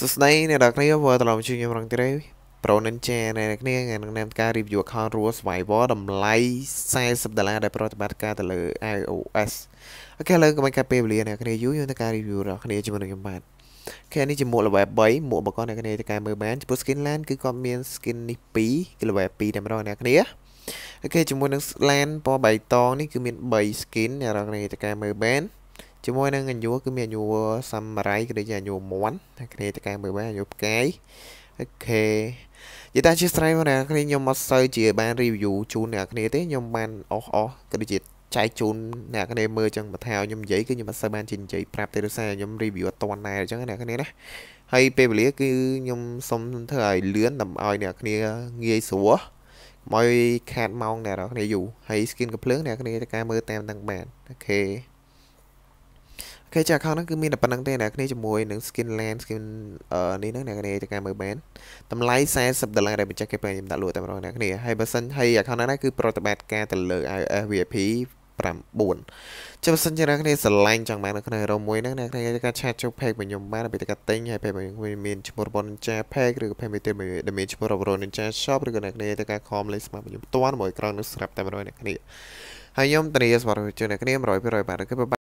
សួស្តីអ្នកនរគ្នាវត្តត្រឡប់មកជួយខ្ញុំរងទៀតប្រូនិនចាអ្នកនរគ្នាថ្ងៃនឹងនាំការ review account rule survivor តម្លៃ40ដុល្លារដែលប្រតិបត្តិការទៅលើ iOS អូខេឥឡូវកុំឲ្យការពេលវេលាអ្នកនរគ្នាយូរយើងទៅការ review របស់គ្នាជាមួយនឹងខ្ញុំបាទអូខេនេះជាមួក level 3មួកបកអ្នកនរគ្នាទៅការមើលបានចំពោះ skin land គឺគាត់មាន skin នេះ2គឺ level 2តែម្ដងអ្នកនរគ្នាអូខេជាមួយនឹង land ពណ៌បៃតងនេះគឺមាន3 skin អ្នកនរគ្នាទៅការមើលបានជាមួយនឹងអញយួរគឺមានអញយួរសាមរៃក៏ដូចជាអញយួរមួនតែគ្នាតកែមើលបែរអញយួរផ្កាយអូខេនិយាយតែជាស្រីបងអ្នកគ្នាខ្ញុំអត់សូវជាបាន review ជូនអ្នកគ្នាទេខ្ញុំបានអស់អស់ក៏ដូចជាចែកជូនអ្នកគ្នាមើលចឹងបន្ថែមខ្ញុំនិយាយគឺខ្ញុំអត់សូវបានជានិយាយប្រាប់ទេដោយសារខ្ញុំ review អត់តាន់ដែរចឹងអ្នកគ្នាណាហើយពេលវេលាគឺខ្ញុំសុំធ្វើឲ្យលឿនដើម្បីឲ្យអ្នកគ្នាងាយស្រួលមកខាតម៉ោងអ្នកគ្នាយូរហើយ skin កំភ្លើងអ្នកគ្នាតើការមើលតាមទាំងបានអូខេគេចា account ហ្នឹងគឺមានតែប៉ុណ្្នឹងទេអ្នកគ្នាជាមួយនឹង skin land skin អឺនេះហ្នឹងអ្នកគ្នាចង្ការមើលមែនតម្លៃ40ដុល្លារដែលម្ចាស់គេប្រខ្ញុំដាក់លក់តែម្ដងអ្នកគ្នាហើយបើសិនហើយ account ហ្នឹងគឺប្រតិបត្តិការទៅលើ iOS VIP 9ចាំសិនជាអ្នកគ្នាស្រឡាញ់ចង់បាននៅក្នុង ROM មួយហ្នឹងអ្នកគ្នាការឆាតចូល page របស់ខ្ញុំបានដើម្បីទៅកាត់ទិញហើយ page របស់ខ្ញុំមានឈ្មោះរបស់ Ninja page ឬក៏ page ដែលមានឈ្មោះរបស់ Ninja shop ឬក៏អ្នកគ្នាទៅការ com លេខស្មាតខ្ញុំផ្ទាល់មួយក្រងនឹងស្រាប់តែម្ដងអ្នកគ្នាហើយខ្ញុំធានាសម្រាប់ជូនអ្នកគ្នា100%បាទគឺ